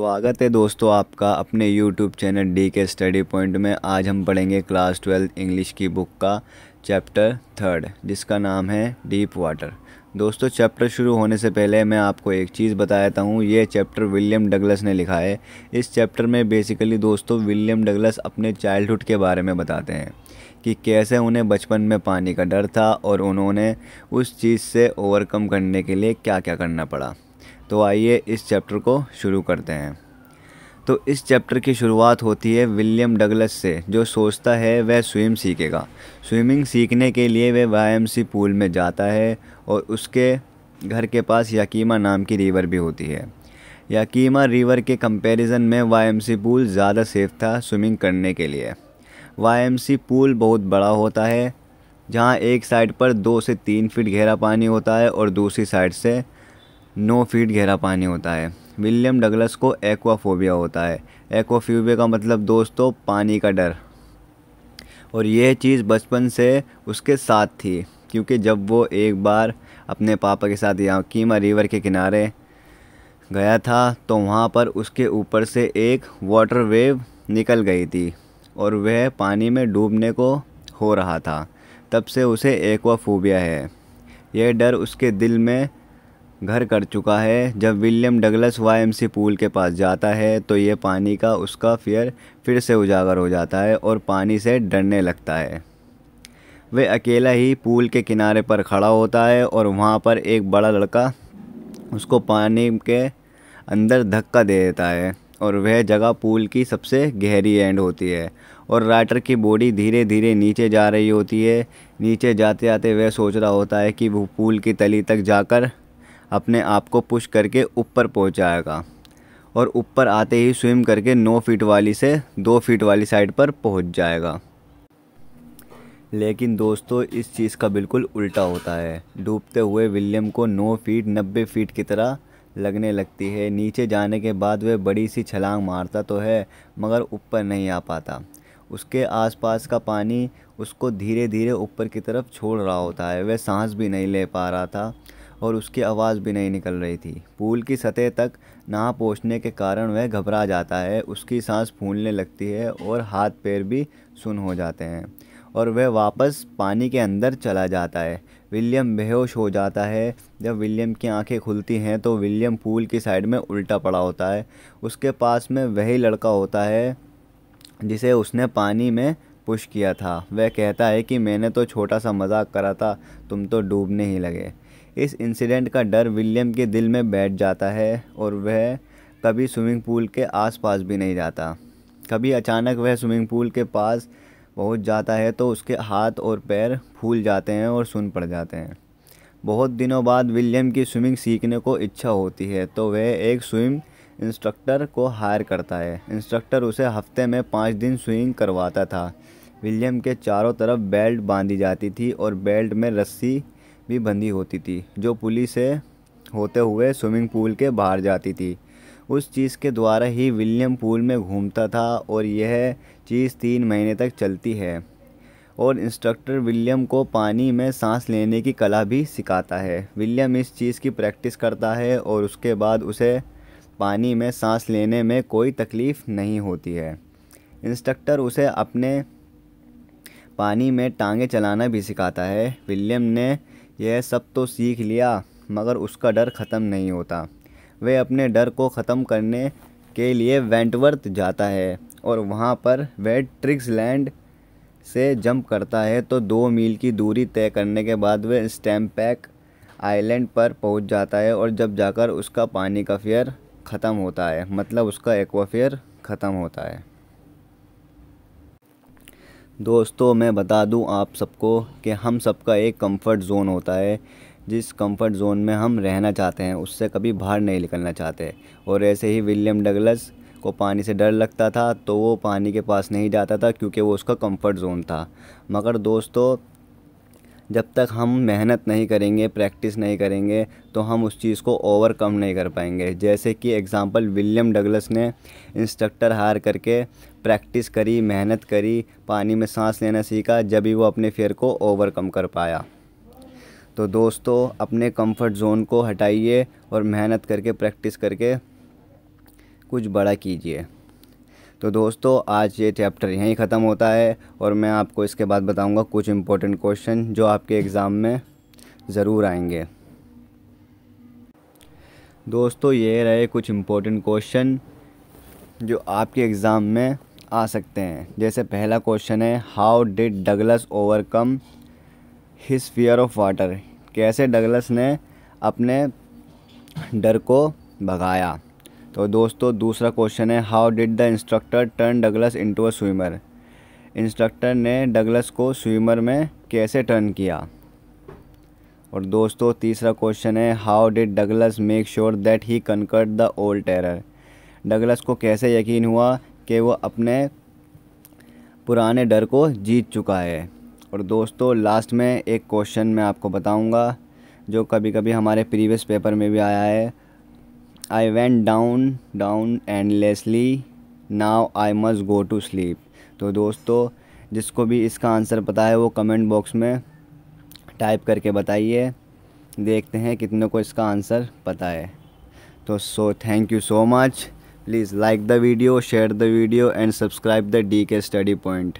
स्वागत है दोस्तों आपका अपने YouTube channel D K study point में आज हम पढ़ेंगे क्लास ट्वेल्थ इंग्लिश की बुक का चैप्टर थर्ड जिसका नाम है डीप वाटर दोस्तों चैप्टर शुरू होने से पहले मैं आपको एक चीज़ बता देता हूँ ये चैप्टर विलियम डगलस ने लिखा है इस चैप्टर में बेसिकली दोस्तों विलियम डगलस अपने चाइल्डहुड के बारे में बताते हैं कि कैसे उन्हें बचपन में पानी का डर था और उन्होंने उस चीज़ से ओवरकम करने के लिए क्या क्या करना पड़ा तो आइए इस चैप्टर को शुरू करते हैं तो इस चैप्टर की शुरुआत होती है विलियम डगलस से जो सोचता है वह स्विम सीखेगा स्विमिंग सीखने के लिए वह वाई पूल में जाता है और उसके घर के पास यकीमा नाम की रिवर भी होती है यकीमा रिवर के कंपैरिजन में वाई पूल ज़्यादा सेफ था स्विमिंग करने के लिए वाई पूल बहुत बड़ा होता है जहाँ एक साइड पर दो से तीन फीट गहरा पानी होता है और दूसरी साइड से नौ फीट गहरा पानी होता है विलियम डगलस को एक्वाफोबिया होता है एक्वाफोबिया का मतलब दोस्तों पानी का डर और यह चीज़ बचपन से उसके साथ थी क्योंकि जब वो एक बार अपने पापा के साथ कीमा रिवर के किनारे गया था तो वहाँ पर उसके ऊपर से एक वाटर वेव निकल गई थी और वह पानी में डूबने को हो रहा था तब से उसे एक्वाफोबिया है यह डर उसके दिल में घर कर चुका है जब विलियम डगलस वाईएमसी पूल के पास जाता है तो ये पानी का उसका फियर फिर से उजागर हो जाता है और पानी से डरने लगता है वह अकेला ही पूल के किनारे पर खड़ा होता है और वहाँ पर एक बड़ा लड़का उसको पानी के अंदर धक्का दे देता है और वह जगह पूल की सबसे गहरी एंड होती है और राइटर की बॉडी धीरे धीरे नीचे जा रही होती है नीचे जाते जाते वह सोच रहा होता है कि वो पूल की तली तक जाकर अपने आप को पुश करके ऊपर पहुंचाएगा और ऊपर आते ही स्विम करके नौ फीट वाली से दो फीट वाली साइड पर पहुंच जाएगा लेकिन दोस्तों इस चीज़ का बिल्कुल उल्टा होता है डूबते हुए विलियम को नौ फीट नब्बे फीट की तरह लगने लगती है नीचे जाने के बाद वह बड़ी सी छलांग मारता तो है मगर ऊपर नहीं आ पाता उसके आसपास का पानी उसको धीरे धीरे ऊपर की तरफ छोड़ रहा होता है वह सांस भी नहीं ले पा रहा था और उसकी आवाज़ भी नहीं निकल रही थी पूल की सतह तक ना पहुंचने के कारण वह घबरा जाता है उसकी सांस फूलने लगती है और हाथ पैर भी सुन हो जाते हैं और वह वापस पानी के अंदर चला जाता है विलियम बेहोश हो जाता है जब विलियम की आंखें खुलती हैं तो विलियम पूल की साइड में उल्टा पड़ा होता है उसके पास में वही लड़का होता है जिसे उसने पानी में पुश किया था वह कहता है कि मैंने तो छोटा सा मजाक करा था तुम तो डूबने ही लगे इस इंसिडेंट का डर विलियम के दिल में बैठ जाता है और वह कभी स्विमिंग पूल के आसपास भी नहीं जाता कभी अचानक वह स्विमिंग पूल के पास पहुंच जाता है तो उसके हाथ और पैर फूल जाते हैं और सुन पड़ जाते हैं बहुत दिनों बाद विलियम की स्विमिंग सीखने को इच्छा होती है तो वह एक स्विम इंस्ट्रक्टर को हायर करता है इंस्ट्रक्टर उसे हफ्ते में पाँच दिन स्विमिंग करवाता था विलियम के चारों तरफ बेल्ट बांधी जाती थी और बेल्ट में रस्सी भी बंधी होती थी जो पुलिस से होते हुए स्विमिंग पूल के बाहर जाती थी उस चीज़ के द्वारा ही विलियम पूल में घूमता था और यह चीज़ तीन महीने तक चलती है और इंस्ट्रक्टर विलियम को पानी में सांस लेने की कला भी सिखाता है विलियम इस चीज़ की प्रैक्टिस करता है और उसके बाद उसे पानी में सांस लेने में कोई तकलीफ़ नहीं होती है इंस्ट्रक्टर उसे अपने पानी में टांगे चलाना भी सिखाता है विलियम ने यह सब तो सीख लिया मगर उसका डर ख़त्म नहीं होता वह अपने डर को ख़त्म करने के लिए वेंटवर्थ जाता है और वहाँ पर वह ट्रिक्स लैंड से जंप करता है तो दो मील की दूरी तय करने के बाद वह स्टैम्पैक आइलैंड पर पहुँच जाता है और जब जाकर उसका पानी का फेयर ख़त्म होता है मतलब उसका एक्वाफेयर ख़त्म होता है दोस्तों मैं बता दूं आप सबको कि हम सबका एक कंफर्ट जोन होता है जिस कंफर्ट जोन में हम रहना चाहते हैं उससे कभी बाहर नहीं निकलना चाहते और ऐसे ही विलियम डगलस को पानी से डर लगता था तो वो पानी के पास नहीं जाता था क्योंकि वो उसका कंफर्ट जोन था मगर दोस्तों जब तक हम मेहनत नहीं करेंगे प्रैक्टिस नहीं करेंगे तो हम उस चीज़ को ओवरकम नहीं कर पाएंगे जैसे कि एग्ज़ाम्पल विलियम डगलस ने इंस्ट्रक्टर हार करके प्रैक्टिस करी मेहनत करी पानी में सांस लेना सीखा जब ही वो अपने फेयर को ओवरकम कर पाया तो दोस्तों अपने कंफर्ट जोन को हटाइए और मेहनत करके प्रैक्टिस करके कुछ बड़ा कीजिए तो दोस्तों आज ये चैप्टर यहीं ख़त्म होता है और मैं आपको इसके बाद बताऊंगा कुछ इम्पोर्टेंट क्वेश्चन जो आपके एग्ज़ाम में ज़रूर आएंगे दोस्तों ये रहे कुछ इम्पोर्टेंट क्वेश्चन जो आपके एग्ज़ाम में आ सकते हैं जैसे पहला क्वेश्चन है how did Douglas overcome his fear of water कैसे डगलस ने अपने डर को भगाया तो दोस्तों दूसरा क्वेश्चन है how did the instructor turn Douglas into a swimmer instructor ने डगलस को स्विमर में कैसे टर्न किया और दोस्तों तीसरा क्वेश्चन है how did Douglas make sure that he conquered the old terror Douglas को कैसे यकीन हुआ कि वो अपने पुराने डर को जीत चुका है और दोस्तों लास्ट में एक क्वेश्चन मैं आपको बताऊंगा जो कभी कभी हमारे प्रीवियस पेपर में भी आया है I went down down endlessly. Now I must go to sleep तो दोस्तों जिसको भी इसका आंसर पता है वो कमेंट बॉक्स में टाइप करके बताइए देखते हैं कितने को इसका आंसर पता है तो so thank you so much please like the video share the video and subscribe the D K study point